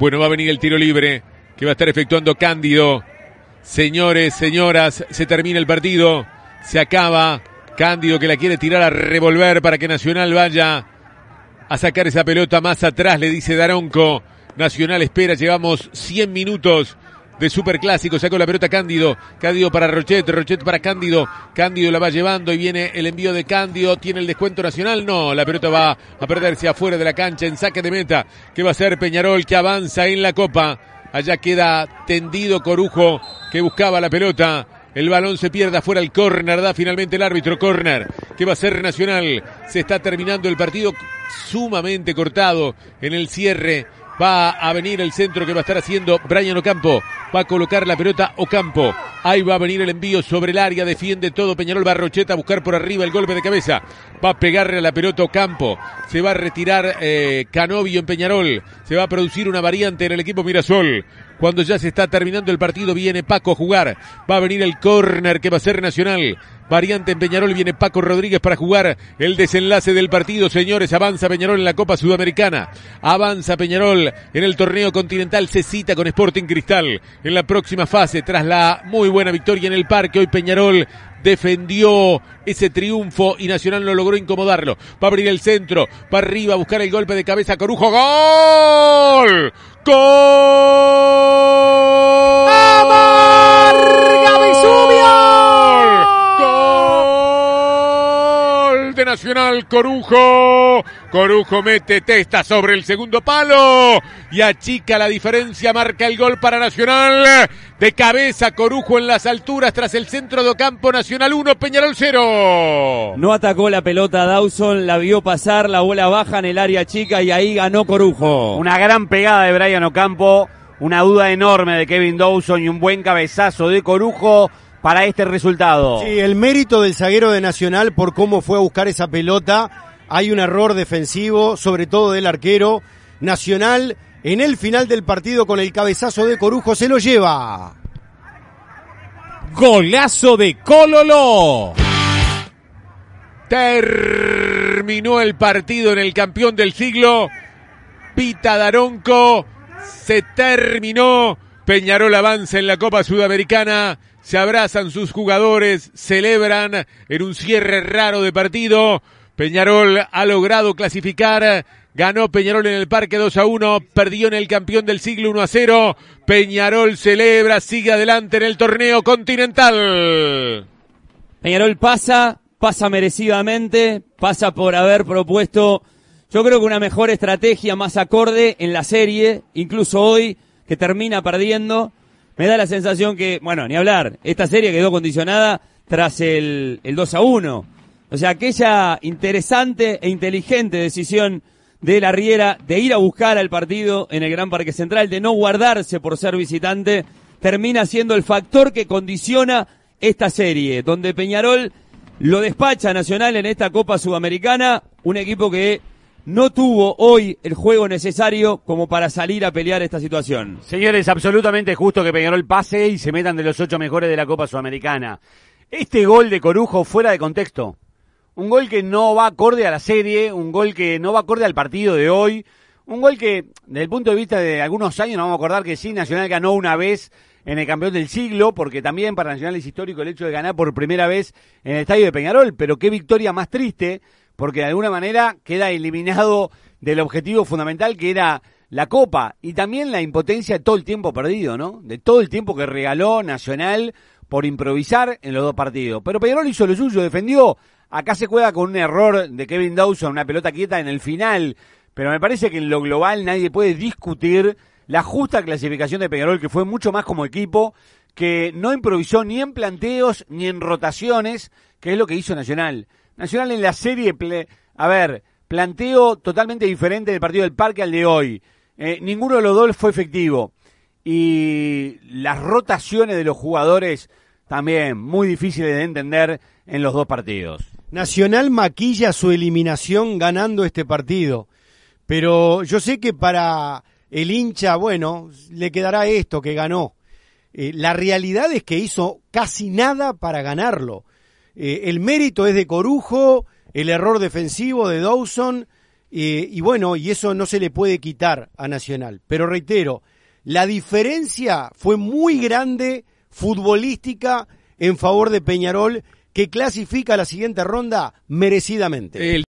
Bueno, va a venir el tiro libre que va a estar efectuando Cándido. Señores, señoras, se termina el partido. Se acaba. Cándido que la quiere tirar a revolver para que Nacional vaya a sacar esa pelota más atrás, le dice Daronco. Nacional espera, llevamos 100 minutos de clásico, Sacó la pelota Cándido. Cándido para Rochet. Rochet para Cándido. Cándido la va llevando y viene el envío de Cándido. ¿Tiene el descuento nacional? No. La pelota va a perderse afuera de la cancha en saque de meta. ¿Qué va a ser Peñarol que avanza en la copa? Allá queda tendido Corujo que buscaba la pelota. El balón se pierde afuera el córner, da finalmente el árbitro córner. que va a ser Nacional? Se está terminando el partido sumamente cortado en el cierre Va a venir el centro que va a estar haciendo Brian Ocampo. Va a colocar la pelota Ocampo. Ahí va a venir el envío sobre el área. Defiende todo Peñarol Barrocheta. A buscar por arriba el golpe de cabeza. Va a pegarle a la pelota Ocampo. Se va a retirar eh, Canovio en Peñarol. Se va a producir una variante en el equipo Mirasol. Cuando ya se está terminando el partido, viene Paco a jugar. Va a venir el córner que va a ser Nacional. Variante en Peñarol viene Paco Rodríguez para jugar el desenlace del partido. Señores, avanza Peñarol en la Copa Sudamericana. Avanza Peñarol en el torneo continental. Se cita con Sporting Cristal en la próxima fase tras la muy buena victoria en el parque. Hoy Peñarol defendió ese triunfo y Nacional no logró incomodarlo. Va a abrir el centro, para arriba buscar el golpe de cabeza. Corujo, gol. Gol. Nacional. Corujo. Corujo mete testa sobre el segundo palo y achica la diferencia. Marca el gol para Nacional. De cabeza Corujo en las alturas tras el centro de campo Nacional 1, Peñarol 0. No atacó la pelota Dawson, la vio pasar, la bola baja en el área chica y ahí ganó Corujo. Una gran pegada de Brian Ocampo, una duda enorme de Kevin Dawson y un buen cabezazo de Corujo para este resultado. Sí, el mérito del zaguero de Nacional por cómo fue a buscar esa pelota. Hay un error defensivo, sobre todo del arquero. Nacional en el final del partido con el cabezazo de Corujo se lo lleva. Golazo de Cololo. Terminó el partido en el campeón del siglo. Pita Daronco. Se terminó Peñarol avanza en la Copa Sudamericana, se abrazan sus jugadores, celebran en un cierre raro de partido. Peñarol ha logrado clasificar, ganó Peñarol en el Parque 2 a 1, perdió en el campeón del siglo 1 a 0. Peñarol celebra, sigue adelante en el torneo continental. Peñarol pasa, pasa merecidamente, pasa por haber propuesto, yo creo que una mejor estrategia más acorde en la serie, incluso hoy que termina perdiendo. Me da la sensación que, bueno, ni hablar, esta serie quedó condicionada tras el, el 2 a 1. O sea, aquella interesante e inteligente decisión de la Riera de ir a buscar al partido en el Gran Parque Central, de no guardarse por ser visitante, termina siendo el factor que condiciona esta serie, donde Peñarol lo despacha Nacional en esta Copa Sudamericana, un equipo que no tuvo hoy el juego necesario como para salir a pelear esta situación. Señores, absolutamente justo que Peñarol pase y se metan de los ocho mejores de la Copa Sudamericana. Este gol de Corujo fuera de contexto. Un gol que no va acorde a la serie, un gol que no va acorde al partido de hoy, un gol que, desde el punto de vista de algunos años, nos vamos a acordar que sí, Nacional ganó una vez en el campeón del siglo, porque también para Nacional es histórico el hecho de ganar por primera vez en el estadio de Peñarol, pero qué victoria más triste porque de alguna manera queda eliminado del objetivo fundamental que era la Copa y también la impotencia de todo el tiempo perdido, ¿no? De todo el tiempo que regaló Nacional por improvisar en los dos partidos. Pero Peñarol hizo lo suyo, defendió. Acá se juega con un error de Kevin Dawson, una pelota quieta en el final. Pero me parece que en lo global nadie puede discutir la justa clasificación de Peñarol, que fue mucho más como equipo, que no improvisó ni en planteos ni en rotaciones, que es lo que hizo Nacional. Nacional en la serie, a ver, planteo totalmente diferente del partido del Parque al de hoy. Eh, ninguno de los dos fue efectivo. Y las rotaciones de los jugadores también muy difíciles de entender en los dos partidos. Nacional maquilla su eliminación ganando este partido. Pero yo sé que para el hincha, bueno, le quedará esto que ganó. Eh, la realidad es que hizo casi nada para ganarlo. Eh, el mérito es de Corujo, el error defensivo de Dawson, eh, y bueno, y eso no se le puede quitar a Nacional. Pero reitero, la diferencia fue muy grande futbolística en favor de Peñarol, que clasifica a la siguiente ronda merecidamente.